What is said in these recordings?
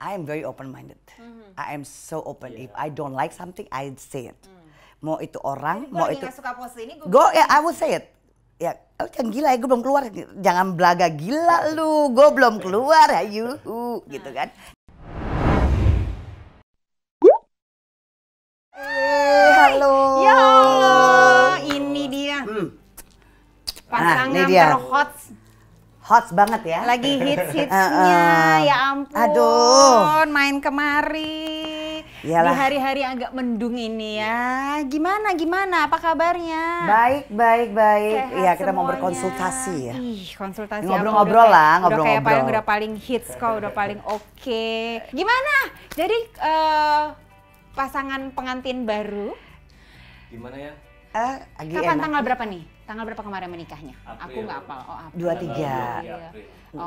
I am very open minded. Mm -hmm. I am so open. Yeah. If I don't like something, I say it. Mm. Mau itu orang, Jadi mau itu. suka pose ini, gue. Go, yeah, I will say it. Ya, yeah. oh, yang gila ya, gue belum keluar. Jangan belaga gila lu, gue belum keluar ya, you, gitu kan. Eh, halo. Ya Allah, ini dia. Hmm. Pasangan nah, ini dia. terhot hot banget ya. Lagi hits-hitsnya, uh, uh. ya ampun. Aduh. Main kemari. Yalah. Di hari-hari agak mendung ini ya. Gimana gimana? Apa kabarnya? Baik, baik, baik. Sehat ya, kita semuanya. mau berkonsultasi ya. Ih, konsultasi. Ngobrol-ngobrol lah, ngobrol-ngobrol. Udah kayak ngobrol. paling udah paling hits kok, udah paling oke. Okay. Gimana? Jadi uh, pasangan pengantin baru Gimana ya? Uh, Kapan enak. tanggal berapa nih? Tanggal berapa kemarin menikahnya? April. Aku nggak apa. Oh, April. Dua tiga. Iya.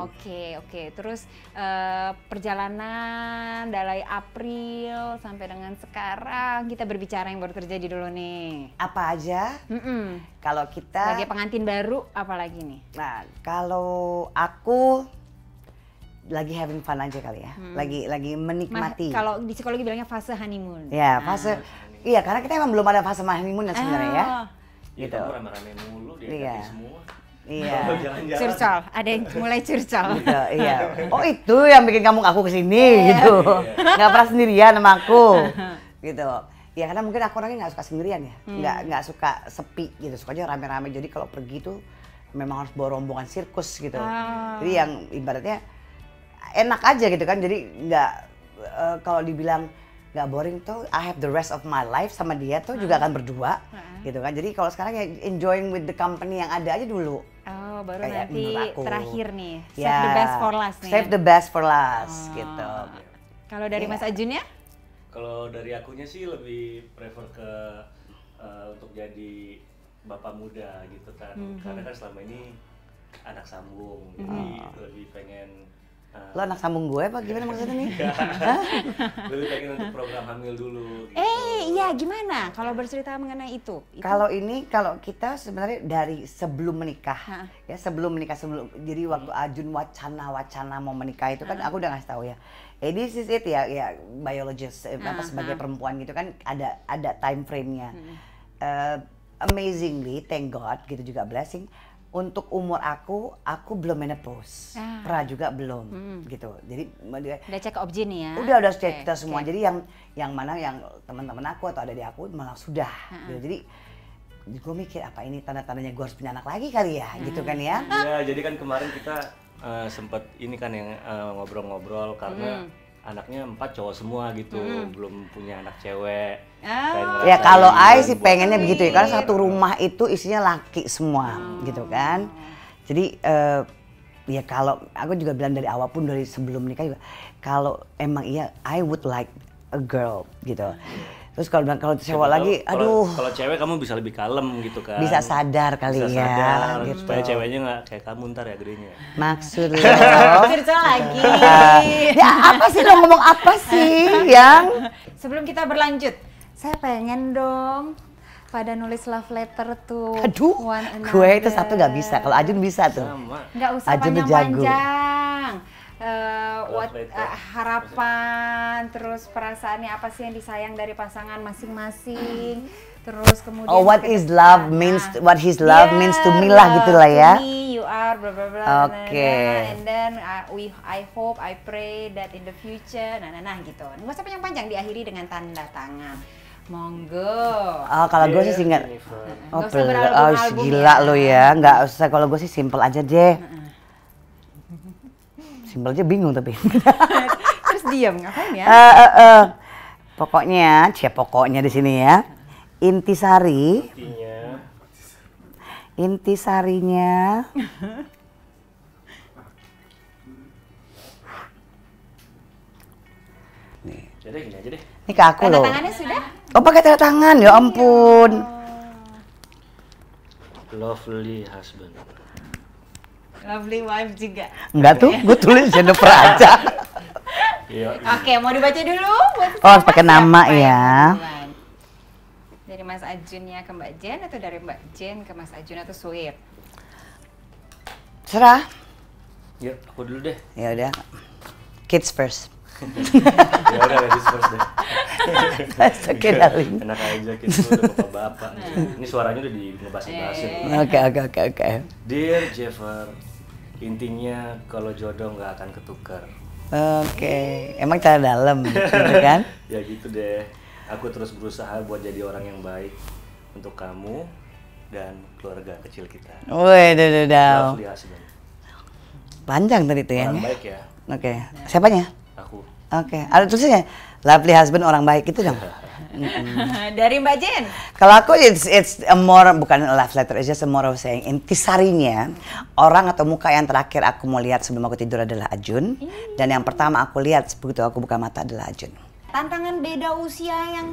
Oke oke. Terus uh, perjalanan dari April sampai dengan sekarang kita berbicara yang baru terjadi dulu nih. Apa aja? Mm -mm. Kalau kita sebagai pengantin baru, apalagi nih? Nah kalau aku lagi having fun aja kali ya, hmm. lagi lagi menikmati. Kalau di psikologi bilangnya fase honeymoon. Ya fase. Ah. Iya, karena kita emang belum ada fase honeymoon ya sebenarnya ya. ah. ya. Gitu. Ya, rame-rame mulu dia iya. semua. Iya. Curcol, ada yang mulai curcol. Gitu, iya. iya. Oh itu yang bikin kamu aku kesini iya. gitu. Iya. Gak pernah sendirian sama aku. gitu. Ya karena mungkin aku orangnya nggak suka sendirian ya. Hmm. Nggak nggak suka sepi gitu. Sukanya rame-rame. Jadi kalau pergi tuh memang harus bawa rombongan sirkus gitu. Ah. Jadi yang ibaratnya enak aja gitu kan. Jadi nggak uh, kalau dibilang nggak boring tuh I have the rest of my life sama dia tuh hmm. juga akan berdua hmm. gitu kan jadi kalau sekarang ya enjoying with the company yang ada aja dulu oh baru kayak nanti aku, terakhir nih ya. save yeah, the best for last nih save the best for last oh. gitu kalau dari yeah. Mas Ajun ya kalau dari akunya sih lebih prefer ke uh, untuk jadi bapak muda gitu kan -hmm. karena kan selama ini anak sambung jadi oh. lebih pengen Ah. lo anak sambung gue apa gimana maksudnya nih? Lebih pengen untuk program hamil dulu. Gitu. Eh iya gimana kalau bercerita mengenai itu? itu? Kalau ini kalau kita sebenarnya dari sebelum menikah ya sebelum menikah sebelum jadi waktu hmm. Ajun wacana wacana mau menikah itu kan aku udah ngasih tahu ya. Eh this is ya ya biologis eh, apa sebagai perempuan gitu kan ada ada time frame-nya. Hmm. Uh, amazingly thank God gitu juga blessing untuk umur aku, aku belum menopause. Ah. Pra juga belum hmm. gitu. Jadi udah cek Jin ya. Udah udah cek okay. kita semua. Okay. Jadi yang yang mana yang teman-teman aku atau ada di aku malah sudah. Uh -uh. Jadi gue mikir apa ini tanda-tandanya gue harus punya anak lagi kali ya, hmm. gitu kan ya? Iya, jadi kan kemarin kita uh, eh, sempat ini kan yang eh, ngobrol-ngobrol uh, karena hmm anaknya empat cowok semua gitu hmm. belum punya anak cewek ah. ya kalau gitu. Ai sih pengennya begitu ya karena satu iya. rumah itu isinya laki semua hmm. gitu kan jadi uh, ya kalau aku juga bilang dari awal pun dari sebelum nikah juga kalau emang iya I would like a girl gitu Terus kalau bilang kalau sewa lagi, kalo, aduh. Kalau cewek kamu bisa lebih kalem gitu kan. Bisa sadar kali bisa ya. Sadar, gitu. Supaya ceweknya nggak kayak kamu ntar ya gerinya. Maksud lo. Cerita lagi. ya apa sih lo ngomong apa sih yang? Sebelum kita berlanjut, saya pengen dong pada nulis love letter tuh. Aduh, gue itu satu gak bisa. Kalau Ajun bisa tuh. Sama. Gak usah panjang-panjang uh, what uh, harapan terus perasaannya apa sih yang disayang dari pasangan masing-masing terus kemudian oh what is love nah, means what his love yeah, means to me lah gitulah ya me, you are blah blah oke okay. and then uh, we I hope I pray that in the future nah nah nah gitu nggak usah panjang-panjang diakhiri dengan tanda tangan Monggo. Oh, kalau gue sih singkat. Oh, oh ya. gila ya. lo ya. Nggak usah. Kalau gue sih simple aja deh. Uh -uh. Simpel aja bingung tapi. Terus diam ngapain ya? Uh, uh, uh. Pokoknya, siap pokoknya di sini ya. Intisari. Intisarinya. Ya Ini ke aku loh. tangannya sudah? Oh pakai tanda tangan, ya iya. ampun. Oh. Lovely husband. Lovely wife juga. Enggak tuh, gue tulis Jennifer aja. Iya. Oke, mau dibaca dulu Oh, pakai nama ya. dari Mas Ajunnya ke Mbak Jen atau dari Mbak Jen ke Mas Ajun atau Suir? Serah. Ya, aku dulu deh. Ya udah. Kids first. ya udah ladies first deh. oke okay, iya, darling. Enak aja kids udah bapak-bapak. Nah. Ini suaranya udah di ngebasin-basin. Ya. Iya. Oke, oke, oke, oke. Dear Jeffer, Intinya kalau jodoh nggak akan ketukar. Oke, okay. emang cara dalam, gitu kan? ya gitu deh. Aku terus berusaha buat jadi orang yang baik untuk kamu dan keluarga kecil kita. Wih, udah, udah. Panjang tadi tuh ya. baik ya. Oke, okay. siapanya? Aku. Oke, okay. ada tulisannya? lovely husband orang baik itu dong. Dari Mbak Jen. Kalau aku it's it's a more bukan a love letter, it's just a more of saying intisarinya orang atau muka yang terakhir aku mau lihat sebelum aku tidur adalah Ajun dan yang pertama aku lihat begitu aku buka mata adalah Ajun. Tantangan beda usia yang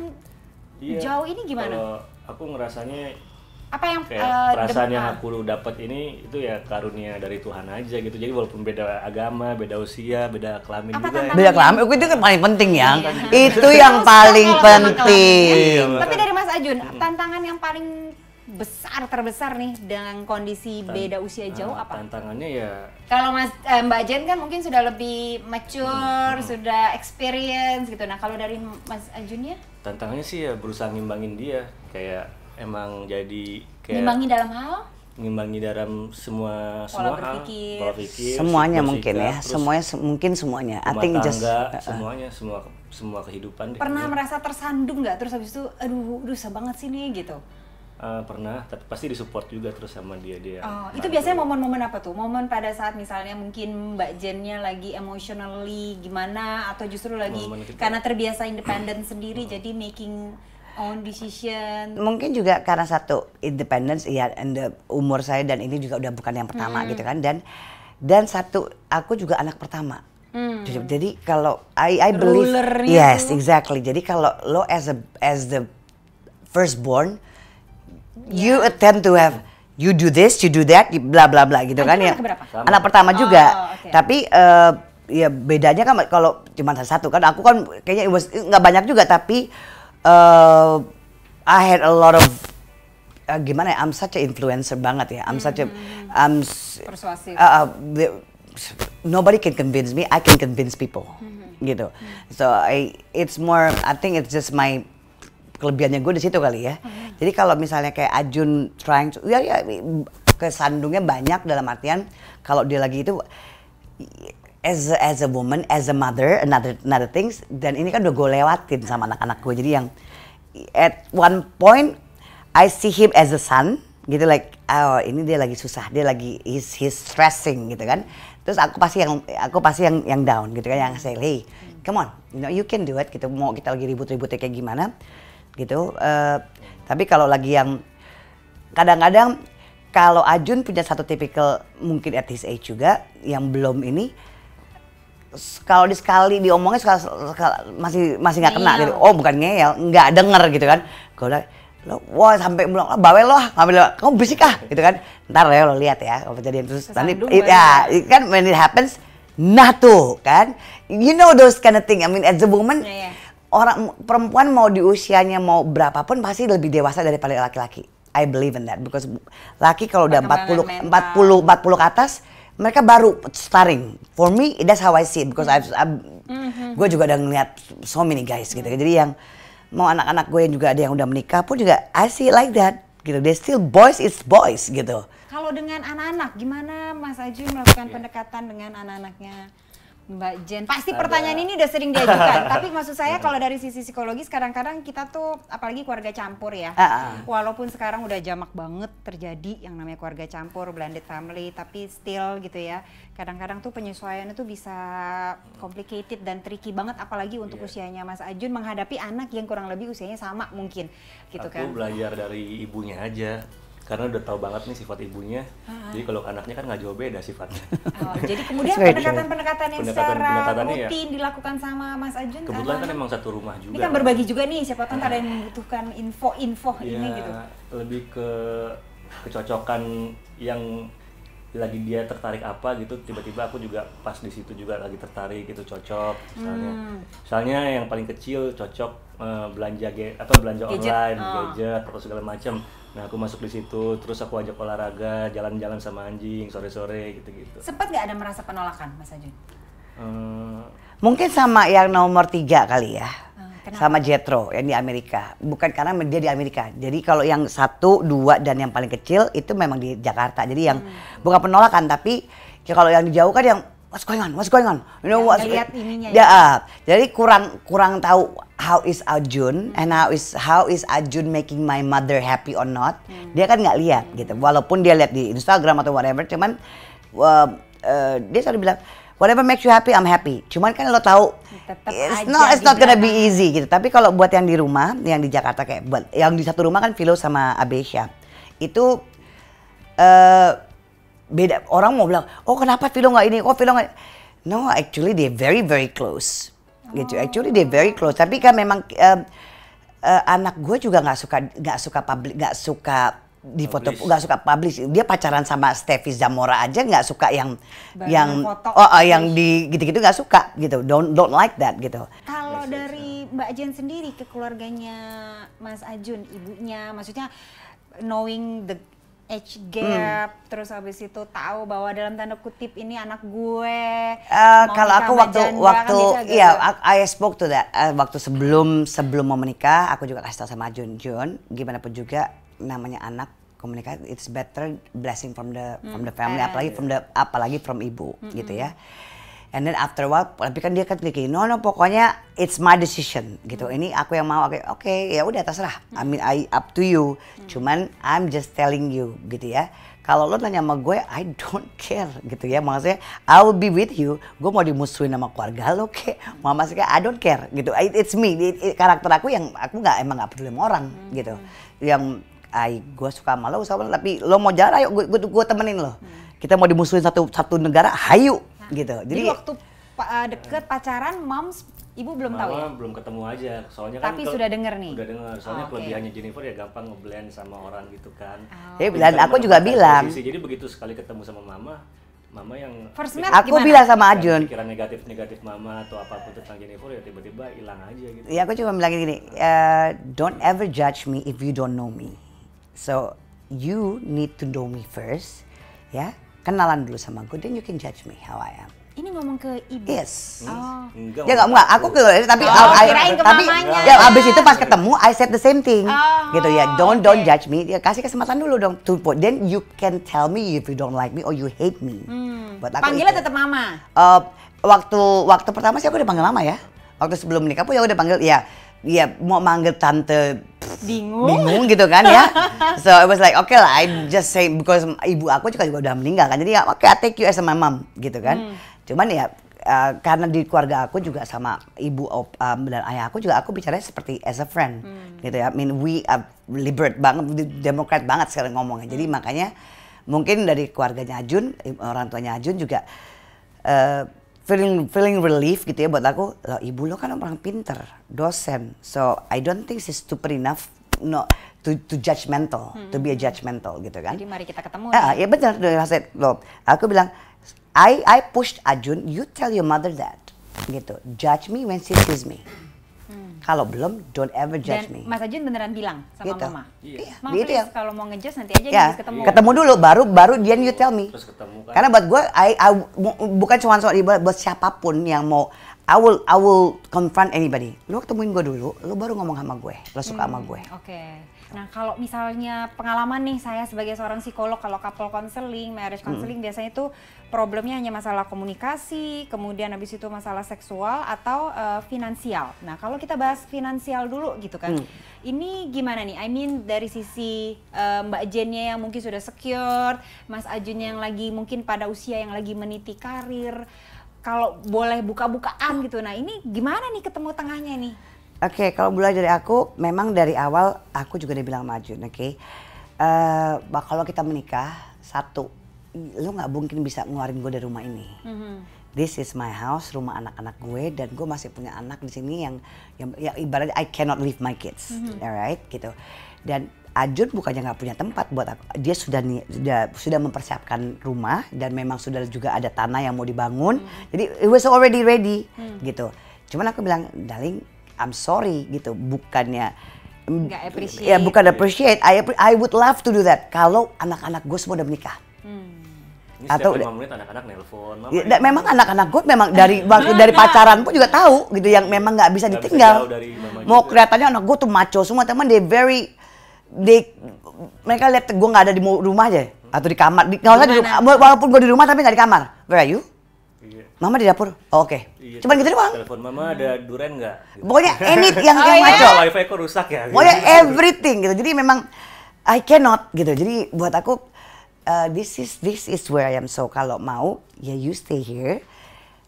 iya, jauh ini gimana? aku ngerasanya apa yang kayak uh, perasaan yang aku dapat ini itu ya karunia dari Tuhan aja gitu jadi walaupun beda agama beda usia beda kelamin apa juga ya. beda kelamin itu kan paling penting ya yang. Iya. itu iya, yang paling penting iya, tapi dari Mas Ajun tantangan yang paling besar terbesar nih dengan kondisi Tant beda usia jauh uh, apa tantangannya ya kalau Mas eh, Mbak Jen kan mungkin sudah lebih mature hmm. sudah experience gitu nah kalau dari Mas Ajunnya tantangannya sih ya berusaha ngimbangin dia kayak emang jadi kayak ngimbangi dalam hal ngimbangi dalam semua pola semua berpikir. hal pola pikir semuanya mungkin ya semuanya se mungkin semuanya I think tangga, just uh, uh. semuanya semua semua kehidupan pernah merasa tersandung nggak terus habis itu aduh dosa banget sini gitu Uh, pernah, tapi pasti disupport juga terus sama dia dia. Oh, nah, itu biasanya momen-momen apa tuh? Momen pada saat misalnya mungkin Mbak Jennya lagi emotionally gimana atau justru lagi karena terbiasa independen sendiri jadi making own decision. Mungkin juga karena satu independence ya and umur saya dan ini juga udah bukan yang pertama hmm. gitu kan dan dan satu aku juga anak pertama. Hmm. Jadi kalau I I believe yes itu. exactly. Jadi kalau lo as a as the firstborn yeah. you attempt to have you do this, you do that, bla bla bla gitu Anjir kan ya. Anak pertama oh, juga. Oh, okay. Tapi uh, ya bedanya kan kalau cuma satu kan aku kan kayaknya nggak banyak juga tapi uh, I had a lot of uh, gimana ya I'm such a influencer banget ya I'm such a hmm. I'm persuasif uh, uh, nobody can convince me I can convince people mm-hmm. gitu hmm so I it's more I think it's just my kelebihannya gue di situ kali ya hmm jadi kalau misalnya kayak Ajun trying to ya ya kesandungnya banyak dalam artian kalau dia lagi itu as a, as a woman, as a mother, another another things. Dan ini kan udah gue lewatin sama anak-anak gue. Jadi yang at one point I see him as a son, gitu like oh ini dia lagi susah, dia lagi he's, he's stressing gitu kan. Terus aku pasti yang aku pasti yang yang down gitu kan, yang say hey, come on, you know you can do it. Gitu mau kita lagi ribut-ributnya kayak gimana, gitu. Uh, tapi kalau lagi yang kadang-kadang kalau Ajun punya satu tipikal mungkin at his age juga yang belum ini kalau di sekali diomongin suka, masih masih nggak kena gitu. Oh bukan ngeyel, nggak denger gitu kan. Gue udah lo wah sampai bilang ah, bawel loh, ngambil kamu bisik ah gitu kan ntar ya lo lihat ya kalau kejadian terus nanti it, ya. ya it kan when it happens nah tuh kan you know those kind of thing I mean at the moment, yeah, yeah. orang perempuan mau di usianya mau berapapun pasti lebih dewasa daripada laki-laki I believe in that because laki kalau udah 40 mental. 40 40 ke atas mereka baru starring. For me, that's how I see it because I've, I've mm-hmm. gue juga udah ngeliat so many guys gitu. Jadi yang mau anak-anak gue yang juga ada yang udah menikah pun juga I see it like that gitu. They still boys is boys gitu. Kalau dengan anak-anak, gimana Mas Aji melakukan yeah. pendekatan dengan anak-anaknya? Mbak Jen. Pasti ada. pertanyaan ini udah sering diajukan, tapi maksud saya kalau dari sisi psikologis kadang-kadang kita tuh apalagi keluarga campur ya. Uh-uh. Walaupun sekarang udah jamak banget terjadi yang namanya keluarga campur, blended family, tapi still gitu ya. Kadang-kadang tuh penyesuaiannya tuh bisa complicated dan tricky banget apalagi untuk yeah. usianya Mas Ajun menghadapi anak yang kurang lebih usianya sama mungkin gitu Aku kan. Aku belajar dari ibunya aja karena udah tahu banget nih sifat ibunya. Uh-huh. Jadi kalau anaknya kan nggak jauh beda sifatnya. Oh, jadi kemudian pendekatan-pendekatan yang pendekatan, secara pendekatan ya. rutin ya. dilakukan sama Mas Ajun Kebetulan kan emang satu rumah juga. Ini kan berbagi juga nih siapa tahu ada yang membutuhkan info-info ya, ini gitu. Lebih ke kecocokan yang lagi dia tertarik apa gitu tiba-tiba aku juga pas di situ juga lagi tertarik gitu cocok misalnya hmm. misalnya yang paling kecil cocok uh, belanja ge atau belanja gadget. online oh. gadget atau segala macam Nah aku masuk di situ, terus aku ajak olahraga, jalan-jalan sama anjing sore-sore gitu-gitu. Sempat nggak ada merasa penolakan Mas Ajun? Hmm. Mungkin sama yang nomor tiga kali ya. Eh, kenapa? Sama Jetro yang di Amerika. Bukan karena dia di Amerika. Jadi kalau yang satu, dua, dan yang paling kecil itu memang di Jakarta. Jadi yang hmm. bukan penolakan tapi ya kalau yang di jauh kan yang what's going on, what's going on, you know what's lihat ininya ya. Ya, ah. Jadi kurang kurang tahu how is Ajun hmm. and how is how is Ajun making my mother happy or not. Hmm. Dia kan nggak lihat gitu. hmm. gitu. Walaupun dia lihat di Instagram atau whatever, cuman uh, uh, dia selalu bilang whatever makes you happy, I'm happy. Cuman kan lo tahu Tetep it's not it's not gitu gonna be kan. easy gitu. Tapi kalau buat yang di rumah, yang di Jakarta kayak buat yang di satu rumah kan Philo sama Abesha itu uh, beda orang mau bilang oh kenapa Vilo nggak ini oh Vilo nggak no actually they very very close gitu. oh. gitu actually they very close tapi kan memang uh, uh, anak gue juga nggak suka nggak suka publik nggak suka di foto nggak suka publish dia pacaran sama Steffi Zamora aja nggak suka yang yang oh, oh yang di gitu-gitu nggak suka gitu don't don't like that gitu kalau gitu. dari Mbak Jen sendiri ke keluarganya Mas Ajun ibunya maksudnya knowing the age hmm. gap hmm. terus habis itu tahu bahwa dalam tanda kutip ini anak gue uh, kalau aku waktu janda, waktu kan iya I, gitu. I spoke to that uh, waktu sebelum sebelum mau menikah aku juga kasih tahu sama Jun Jun gimana pun juga namanya anak komunikasi it's better blessing from the from the hmm. family apalagi from the apalagi from ibu -hmm. gitu hmm. ya And then after a while, tapi kan dia kan kayak no no pokoknya it's my decision gitu. Hmm. Ini aku yang mau. Oke, okay, ya udah terserah. I mean I up to you. Hmm. Cuman I'm just telling you gitu ya. Kalau lo nanya sama gue, I don't care gitu ya. Maksudnya I will be with you. Gue mau dimusuhin sama keluarga lo ke, mau maksudnya I don't care gitu. It, it's me. It, it, karakter aku yang aku nggak emang nggak peduli sama orang hmm. gitu. Yang I gue suka sama lo, sama, tapi lo mau jalan ayo gue, gue temenin lo. Kita mau dimusuhin satu satu negara, hayu Nah, gitu jadi, jadi waktu pa eh, deket pacaran moms Ibu belum Mama tahu ya? belum ketemu aja, soalnya kan Tapi kan sudah denger nih? Sudah denger, soalnya oh, okay. kelebihannya Jennifer ya gampang ngeblend sama orang gitu kan oh. Eh, dan aku juga bilang posisi. Jadi begitu sekali ketemu sama Mama, Mama yang First map aku gimana? bilang sama Ajun pikiran negatif negatif Mama atau apapun tentang Jennifer ya tiba-tiba hilang -tiba aja gitu. Ya aku cuma bilang gini, uh, don't ever judge me if you don't know me. So you need to know me first, ya. Yeah? kenalan dulu sama gue, then you can judge me how I am. Ini ngomong ke ibu. Yes. Oh. Enggak. Ya enggak, Aku ke tapi oh, I, ke tapi ya abis itu pas ketemu I said the same thing. Oh, gitu ya. Don't okay. don't judge me. Ya kasih kesempatan dulu dong. To, then you can tell me if you don't like me or you hate me. Hmm. Buat aku Panggilnya tetap mama. Uh, waktu waktu pertama sih aku udah panggil mama ya. Waktu sebelum nikah pun ya udah panggil ya ya mau manggil tante bingung bingung gitu kan ya so I was like okay lah I just say because ibu aku juga juga udah meninggal kan jadi ya oke okay, I take you as my mom gitu kan hmm. cuman ya Uh, karena di keluarga aku juga sama ibu op, um, dan ayah aku juga aku bicara seperti as a friend hmm. gitu ya. I mean we are liberate banget, demokrat banget sekarang ngomongnya. Jadi hmm. makanya mungkin dari keluarganya Ajun, orang tuanya Ajun juga uh, feeling feeling relief gitu ya buat aku Lo ibu lo kan orang pinter dosen so I don't think she's stupid enough no to to judgmental hmm. to be a hmm. judgmental gitu kan jadi mari kita ketemu uh, ya, benar dari lo aku bilang I I pushed Ajun you tell your mother that gitu judge me when she sees me kalau belum, don't ever judge Dan me. Mas Ajun beneran bilang sama gitu. mama. Iya. Mama gitu please, ya. kalau mau ngejudge nanti aja yeah. Ya, ketemu. Ketemu dulu, baru baru dia you tell me. Terus ketemu kan. Karena buat gue, I, I, bukan cuma soal ibarat, buat siapapun yang mau I will I will confront anybody. Lu ketemuin gue dulu, lu baru ngomong sama gue, lu suka hmm, sama gue. Oke. Okay. Nah, kalau misalnya pengalaman nih saya sebagai seorang psikolog kalau couple counseling, marriage hmm. counseling hmm. biasanya itu problemnya hanya masalah komunikasi, kemudian habis itu masalah seksual atau uh, finansial. Nah, kalau kita bahas finansial dulu gitu kan. Hmm. Ini gimana nih? I mean dari sisi uh, Mbak Jennya yang mungkin sudah secure, Mas Ajun yang lagi mungkin pada usia yang lagi meniti karir, kalau boleh buka-bukaan gitu. Nah, ini gimana nih ketemu tengahnya nih? Oke, okay, kalau mulai dari aku, memang dari awal aku juga dibilang maju, oke. Okay? Uh, eh, kalau kita menikah, satu, lu nggak mungkin bisa ngeluarin gue dari rumah ini. Mm -hmm. This is my house, rumah anak-anak gue, dan gue masih punya anak di sini yang, yang, ya ibaratnya I cannot leave my kids, mm -hmm. alright, gitu. Dan Ajun bukannya nggak punya tempat buat aku. Dia sudah sudah sudah mempersiapkan rumah dan memang sudah juga ada tanah yang mau dibangun. Hmm. Jadi it was already ready hmm. gitu. Cuman aku bilang, "Darling, I'm sorry gitu, bukannya mm, Nggak appreciate. Ya bukan gitu ya. appreciate. I, I would love to do that kalau anak-anak gue semua udah menikah. Hmm. atau udah. anak-anak ya, memang anak-anak gue memang dari waktu dari pacaran pun juga tahu gitu yang memang nggak bisa gak ditinggal. Bisa Mau kelihatannya anak gue tuh maco semua teman they very they mereka lihat gue nggak ada di rumah aja atau di kamar. Di, gak di rumah. Walaupun gue di rumah tapi nggak di kamar. Where are you? Iya. Mama di dapur. Oh, Oke. Okay. Iya, Cuman gitu doang. Telepon Mama ada duren nggak? Gitu. Pokoknya anything yang oh, iya. Iya, macam. Iya? Wifi kok rusak ya? Pokoknya everything gitu. Jadi memang I cannot gitu. Jadi buat aku uh, this is this is where I am. So kalau mau ya you stay here.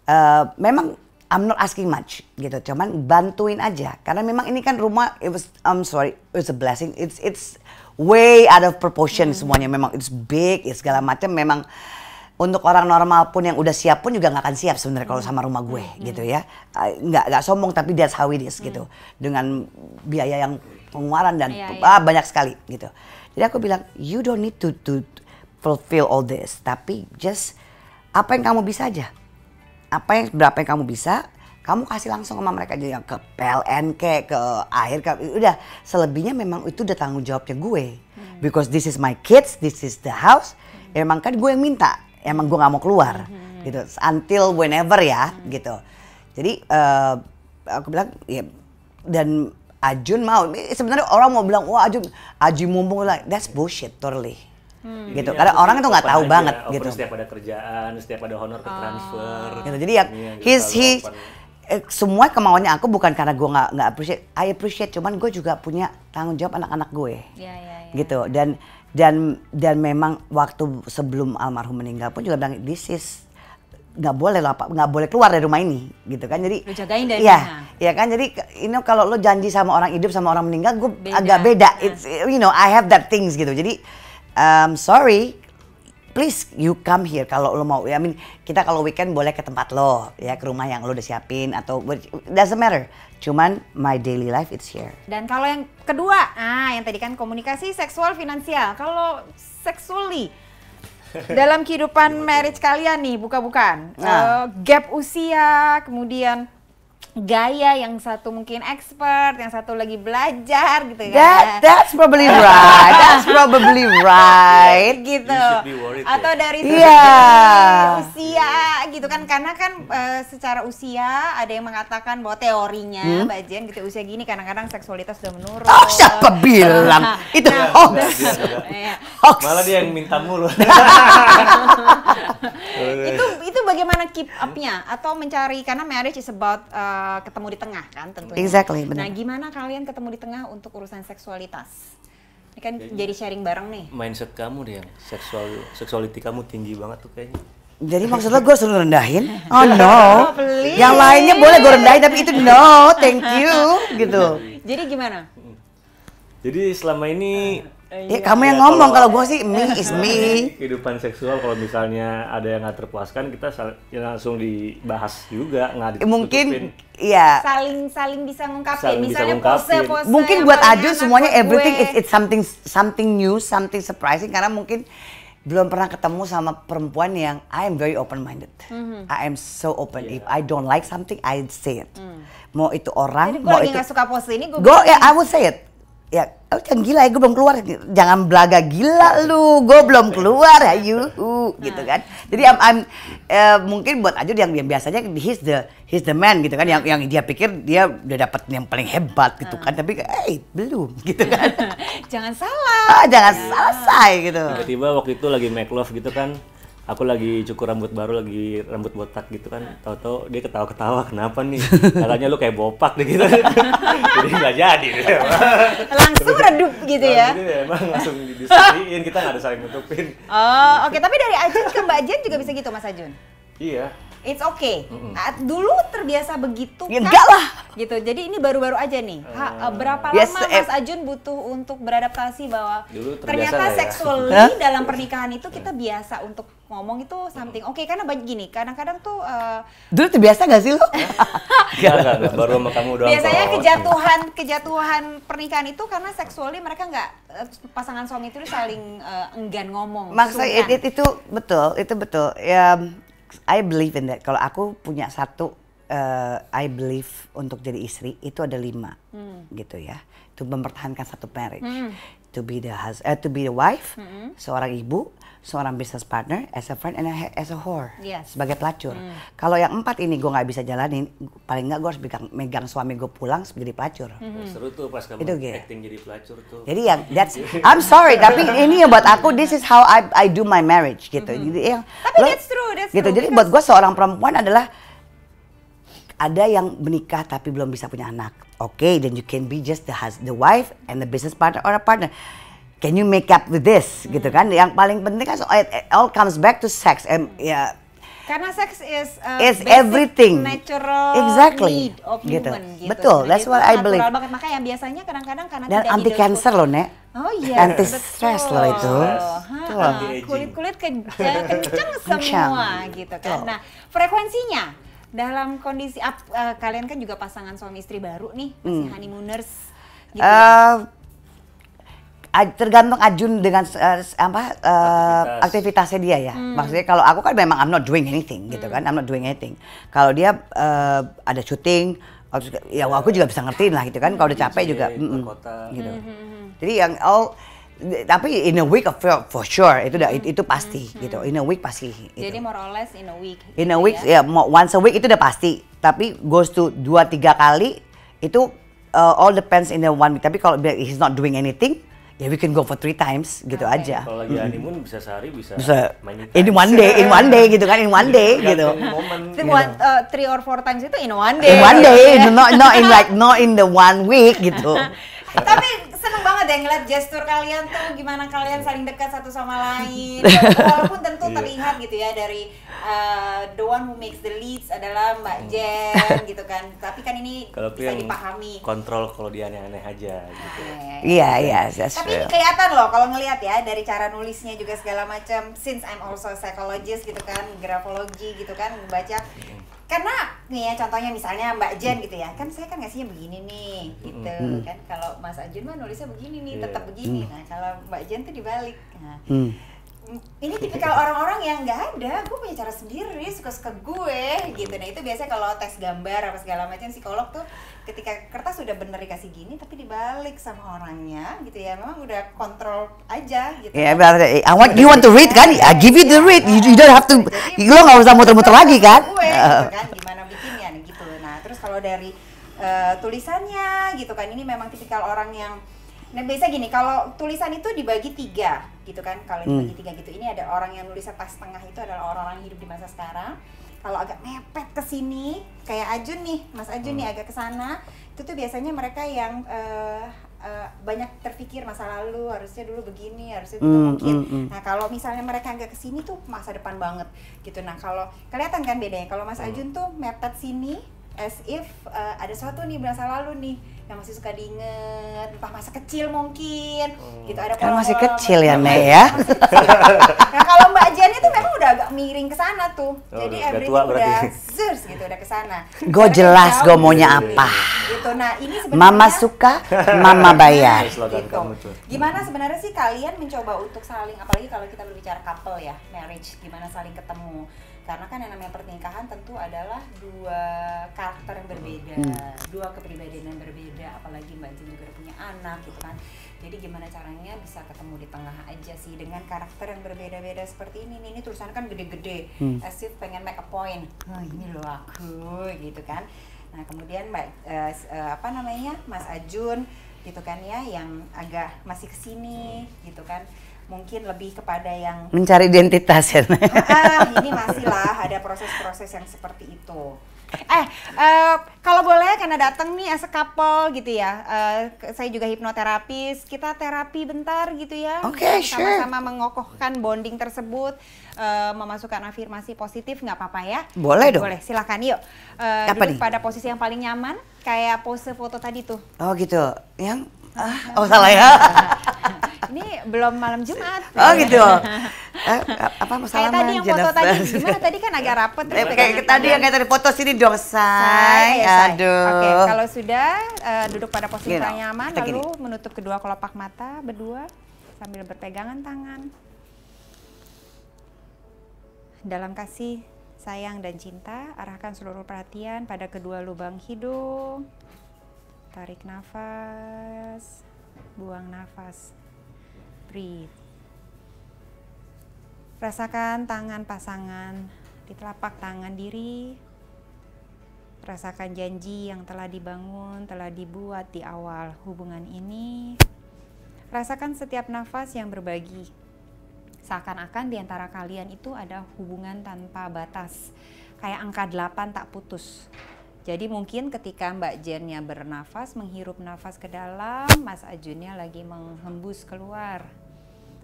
Uh, memang I'm not asking much gitu. Cuman bantuin aja karena memang ini kan rumah it was I'm sorry it's a blessing. It's it's way out of proportion hmm. semuanya memang it's big, it's segala macam memang untuk orang normal pun yang udah siap pun juga nggak akan siap sebenarnya kalau hmm. sama rumah gue hmm. gitu ya eh, nggak nggak sombong tapi dia how it is hmm. gitu dengan biaya yang pengeluaran dan yeah, yeah. Ah, banyak sekali gitu jadi aku bilang you don't need to to fulfill all this tapi just apa yang kamu bisa aja apa yang berapa yang kamu bisa kamu kasih langsung sama mereka aja ke PLN ke ke akhir ke udah selebihnya memang itu udah tanggung jawabnya gue because this is my kids this is the house emang kan gue yang minta emang gue gak mau keluar mm-hmm. gitu until whenever ya mm-hmm. gitu jadi uh, aku bilang ya dan Ajun mau sebenarnya orang mau bilang wah Ajun Aji mumpung lah that's bullshit totally Hmm. gitu iya, karena orang itu nggak tahu aja, banget gitu setiap ada kerjaan setiap ada honor ke oh. transfer oh. gitu jadi ya his iya, gitu, he eh, semua kemauannya aku bukan karena gue nggak nggak appreciate I appreciate cuman gue juga punya tanggung jawab anak-anak gue ya, ya, ya. gitu dan dan dan memang waktu sebelum almarhum meninggal pun juga bilang this is nggak boleh lah nggak boleh keluar dari rumah ini gitu kan jadi lo jagain dari ya mana? ya kan jadi you know kalau lo janji sama orang hidup sama orang meninggal gue agak beda iya. it's you know I have that things gitu jadi um, sorry please you come here kalau lo mau. I mean, kita kalau weekend boleh ke tempat lo, ya ke rumah yang lo udah siapin atau doesn't matter. Cuman my daily life it's here. Dan kalau yang kedua, ah yang tadi kan komunikasi seksual finansial. Kalau sexually dalam kehidupan marriage kalian nih buka-bukan nah. uh, eh, gap usia kemudian gaya yang satu mungkin expert, yang satu lagi belajar gitu kan. That, that's probably right. That's probably right gitu. Atau dari segi yeah. usia gitu kan karena kan uh, secara usia ada yang mengatakan bahwa teorinya hmm? gitu usia gini kadang-kadang seksualitas sudah menurun. Oh, siapa nah, bilang? Nah, itu nah, hoax. Nah, hoax. Malah dia yang minta mulu. itu itu bagaimana keep up-nya atau mencari karena marriage is about uh, Eh, ketemu di tengah kan tentunya. Exactly, benar. Nah, gimana kalian ketemu di tengah untuk urusan seksualitas? Ini kan jadi, jadi sharing bareng nih. Mindset kamu deh yang seksual seksualiti kamu tinggi banget tuh kayaknya. Jadi maksud lo gue selalu rendahin? Oh no. Oh, yang lainnya boleh gue rendahin tapi itu no, thank you gitu. Jadi gimana? Jadi selama ini eh. Eh, iya, kamu yang iya, ngomong kalau, kalau gue sih me is me. Kehidupan seksual kalau misalnya ada yang nggak terpuaskan kita ya langsung dibahas juga nggak eh, Mungkin ya. Saling saling bisa ngungkapin. Saling misalnya bisa ngungkapin. pose pose. Mungkin buat Ajun semuanya everything is it's something something new, something surprising karena mungkin belum pernah ketemu sama perempuan yang I am very open minded. Mm -hmm. I am so open. Yeah. If iya. I don't like something, I say it. Mm. Mau itu orang, Jadi mau lagi itu. gak suka pose ini, gue. Go, yeah, I will say it ya oh, jangan gila ya gue belum keluar jangan belaga gila lu gue belum keluar ayu gitu kan jadi I'm, I'm uh, mungkin buat aja yang, yang biasanya he's the he's the man gitu kan yang yang dia pikir dia udah dapat yang paling hebat gitu kan tapi eh hey, belum gitu kan jangan salah ah, jangan ya. salah gitu tiba-tiba waktu itu lagi make love gitu kan aku lagi cukur rambut baru lagi rambut botak gitu kan tahu-tahu dia ketawa-ketawa kenapa nih katanya lu kayak bopak deh gitu jadi nggak jadi deh, langsung redup gitu ya gitu ya, emang langsung didiskusiin kita nggak ada saling nutupin oh oke okay. tapi dari Ajun ke Mbak Jen juga bisa gitu Mas Ajun iya It's okay. Mm -mm. dulu terbiasa begitu ya, kan? Enggak lah. Gitu. Jadi ini baru-baru aja nih. Ha, ah. eh, berapa yes, lama eh. Mas Ajun butuh untuk beradaptasi bahwa ternyata ya. dalam pernikahan itu kita biasa untuk ngomong itu something oke okay, karena banyak gini kadang-kadang tuh uh, dulu terbiasa gak sih lo? baru sama kamu doang biasanya kejatuhan kejatuhan pernikahan itu karena seksualnya mereka nggak pasangan suami itu saling uh, enggan ngomong maksudnya itu, itu betul itu betul ya I believe in that. Kalau aku punya satu uh, I believe untuk jadi istri itu ada lima, hmm. gitu ya. Itu mempertahankan satu marriage. Hmm to be the hus uh, to be the wife, mm -hmm. seorang ibu, seorang business partner, as a friend and a, as a whore, yes. sebagai pelacur. Mm. Kalau yang empat ini gue nggak bisa jalanin, paling nggak gue harus megang, megang suami gue pulang jadi pelacur. Mm -hmm. Seru tuh pas kamu itu acting jadi pelacur tuh. Jadi yang that's I'm sorry tapi ini yang buat aku this is how I I do my marriage gitu. Mm -hmm. Jadi yang tapi lo, that's true, that's gitu. True, jadi buat gue seorang perempuan adalah ada yang menikah tapi belum bisa punya anak Okay, then you can be just the husband, the wife and the business partner or a partner. Can you make up with this? Hmm. Gitu kan? Yang paling penting kan so it, it all comes back to sex and ya. Yeah, Karena sex is uh, is everything. Natural exactly. need of gitu. human gitu. Betul, nah, that's what I believe. Banget. Makanya yang biasanya kadang-kadang karena Dan tidak anti cancer loh, Nek. Oh iya. Yeah. Anti stress loh itu. Kulit-kulit kencang semua gitu kan. Nah, frekuensinya dalam kondisi up, uh, eh, kalian kan juga pasangan suami istri baru nih masih hmm. honeymooners gitu uh, tergantung Ajun dengan uh, apa uh, Aktivitas. aktivitasnya dia ya hmm. maksudnya kalau aku kan memang I'm not doing anything gitu hmm. kan I'm not doing anything kalau dia uh, ada syuting ya aku juga bisa ngertiin lah gitu kan kalau udah capek juga mm -mm, gitu hmm, hmm, jadi yang all tapi in a week for sure itu udah hmm. itu pasti hmm. gitu in a week pasti gitu. jadi more or less in a week in a gitu week ya yeah, once a week itu udah pasti tapi goes to dua tiga kali itu uh, all depends in the one week tapi kalau he's not doing anything ya yeah, we can go for three times gitu aja. Kalau lagi honeymoon mm. bisa sehari bisa. Bisa. In one day, in one day gitu kan, in one iya, day gitu. gitu. one, uh, three or four times itu in one day. In one day, yeah. not not in like not in the one week gitu. Tapi seneng banget deh ya ngeliat gestur kalian tuh gimana kalian saling dekat satu sama lain walaupun tentu iya. terlihat gitu ya dari uh, the one who makes the leads adalah Mbak hmm. Jen gitu kan tapi kan ini kalo bisa dipahami kontrol kalau dia aneh-aneh aja gitu iya iya tapi kelihatan loh kalau ngelihat ya dari cara nulisnya juga segala macam since I'm also a psychologist gitu kan grafologi gitu kan baca hmm. karena nih ya contohnya misalnya Mbak Jen hmm. gitu ya kan saya kan ngasihnya begini nih gitu mm -hmm. kan kalau Mas Ajun mah nulisnya begini nih, yeah. tetap iya. begini. Hmm. Nah, kalau Mbak Jen tuh dibalik. Nah, hmm. Ini tipikal orang-orang yang nggak ada, gue punya cara sendiri, suka-suka gue gitu. Nah itu biasanya kalau tes gambar apa segala macam psikolog tuh ketika kertas sudah bener dikasih gini, tapi dibalik sama orangnya gitu ya. Memang udah kontrol aja gitu. Ya, yeah, berarti eh, I want you want to read kan? I give you the read. You, you iya. don't have to. Jadi, lo nggak usah muter-muter lagi kan? Gue, gitu kan? Gimana bikinnya gitu. Nah terus kalau dari uh, tulisannya gitu kan ini memang tipikal orang yang nah biasa gini kalau tulisan itu dibagi tiga gitu kan kalau dibagi hmm. tiga gitu ini ada orang yang nulisnya pas tengah itu adalah orang-orang hidup di masa sekarang kalau agak mepet ke sini kayak Ajun nih Mas Ajun hmm. nih agak ke sana itu tuh biasanya mereka yang uh, uh, banyak terpikir masa lalu harusnya dulu begini harusnya itu mm, mungkin mm, mm. nah kalau misalnya mereka nggak kesini tuh masa depan banget gitu nah kalau kelihatan kan bedanya kalau Mas hmm. Ajun tuh mepet sini as if uh, ada sesuatu nih berasa lalu nih yang masih suka diinget entah masa kecil mungkin hmm. gitu ada kalau masih kecil ya nah, Nek ya nah kalau Mbak Jen itu memang udah agak miring ke sana tuh oh, jadi udah udah zers gitu udah ke sana gue kan jelas gue maunya apa gitu nah ini sebenarnya mama suka mama bayar iya, gitu. gimana sebenarnya sih kalian mencoba untuk saling apalagi kalau kita berbicara couple ya marriage gimana saling ketemu karena kan yang namanya pernikahan tentu adalah dua karakter yang berbeda hmm. dua kepribadian yang berbeda apalagi mbak Jin juga punya anak gitu kan jadi gimana caranya bisa ketemu di tengah aja sih dengan karakter yang berbeda-beda seperti ini Ini, ini tulisan kan gede-gede hmm. as if pengen make a point oh, ini loh aku gitu kan nah kemudian mbak uh, apa namanya Mas Ajun gitu kan ya yang agak masih kesini gitu kan mungkin lebih kepada yang mencari identitas ya. ah, ini masih lah ada proses-proses yang seperti itu. Eh, uh, kalau boleh karena datang nih as a couple gitu ya. Uh, saya juga hipnoterapis, kita terapi bentar gitu ya. Oke, okay, sure. Sama-sama mengokohkan bonding tersebut, uh, memasukkan afirmasi positif nggak apa-apa ya? Boleh dong. Boleh, silakan yuk. Uh, Apa nih? pada posisi yang paling nyaman, kayak pose foto tadi tuh. Oh gitu, yang ah, oh salah ya. ini belum malam Jumat. Oh iya. gitu. eh, apa masalah Kayak tadi yang foto tadi, gimana tadi kan agak rapet. Eh, kayak tadi yang kayak tadi foto sini dong, say. say. Ya, Aduh. Oke, okay, kalau sudah uh, duduk pada posisi yang nyaman, lalu gini. menutup kedua kelopak mata berdua sambil berpegangan tangan. Dalam kasih, sayang dan cinta, arahkan seluruh perhatian pada kedua lubang hidung. Tarik nafas, buang nafas. Breathe. Rasakan tangan pasangan di telapak tangan diri. Rasakan janji yang telah dibangun, telah dibuat di awal hubungan ini. Rasakan setiap nafas yang berbagi. Seakan-akan di antara kalian itu ada hubungan tanpa batas. Kayak angka 8 tak putus. Jadi mungkin ketika Mbak Jennya bernafas, menghirup nafas ke dalam, Mas Ajunnya lagi menghembus keluar.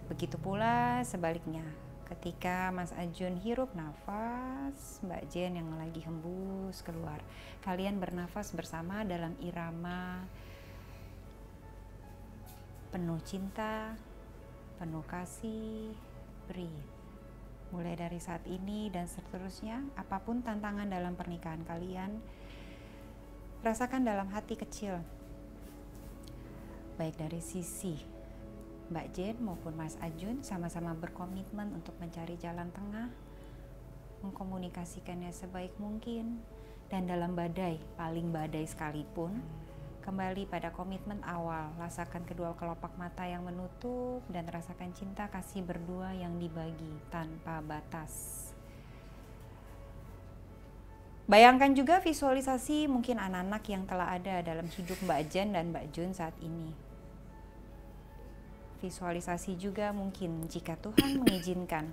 Begitu pula sebaliknya. Ketika Mas Ajun hirup nafas, Mbak Jen yang lagi hembus keluar. Kalian bernafas bersama dalam irama penuh cinta, penuh kasih, Beri Mulai dari saat ini dan seterusnya, apapun tantangan dalam pernikahan kalian, Rasakan dalam hati kecil, baik dari sisi Mbak Jen maupun Mas Ajun sama-sama berkomitmen untuk mencari jalan tengah, mengkomunikasikannya sebaik mungkin, dan dalam badai, paling badai sekalipun, kembali pada komitmen awal, rasakan kedua kelopak mata yang menutup dan rasakan cinta kasih berdua yang dibagi tanpa batas. Bayangkan juga visualisasi mungkin anak-anak yang telah ada dalam hidup Mbak Jen dan Mbak Jun saat ini. Visualisasi juga mungkin jika Tuhan mengizinkan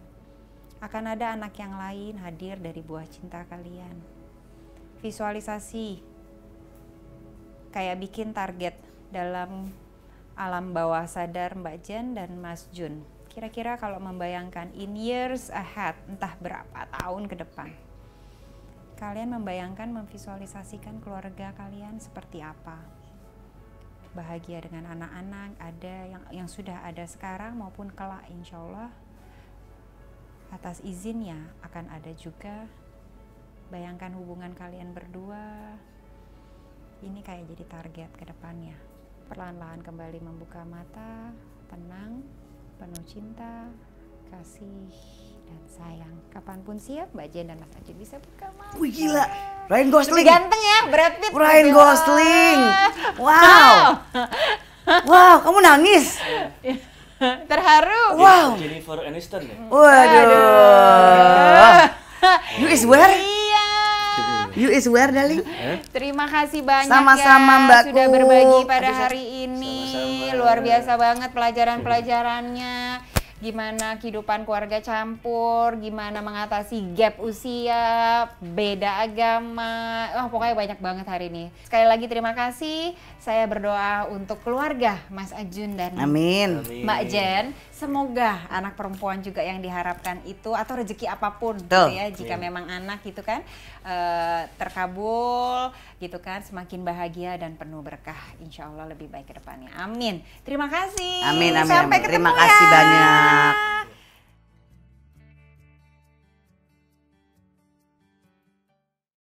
akan ada anak yang lain hadir dari buah cinta kalian. Visualisasi kayak bikin target dalam alam bawah sadar Mbak Jen dan Mas Jun. Kira-kira kalau membayangkan in years ahead, entah berapa tahun ke depan. Kalian membayangkan memvisualisasikan keluarga kalian seperti apa? Bahagia dengan anak-anak, ada yang yang sudah ada sekarang maupun kelak insya Allah atas izinnya akan ada juga bayangkan hubungan kalian berdua ini kayak jadi target ke depannya perlahan-lahan kembali membuka mata tenang penuh cinta kasih dan sayang. Kapanpun siap, Mbak Jen dan Mas Ajun bisa buka mata. Wih gila, Ryan Gosling. Lebih ganteng ya, Brad Pitt. Ryan Bila. Gosling. Wow. wow, kamu nangis. Terharu. Wow. Jennifer Aniston ya? Waduh. You is where? Iya. You is where, darling? Terima kasih banyak Sama-sama, ya Mbak sudah berbagi pada hari ini. Luar biasa banget pelajaran-pelajarannya gimana kehidupan keluarga campur, gimana mengatasi gap usia, beda agama. oh, pokoknya banyak banget hari ini. Sekali lagi terima kasih. Saya berdoa untuk keluarga Mas Ajun dan Amin. Mbak Jen. Semoga anak perempuan juga yang diharapkan itu atau rezeki apapun Tuh. Gitu ya jika Amin. memang anak gitu kan eh, terkabul gitu kan semakin bahagia dan penuh berkah insya Allah lebih baik ke depannya amin terima kasih amin amin, Sampai amin. terima kasih ya. banyak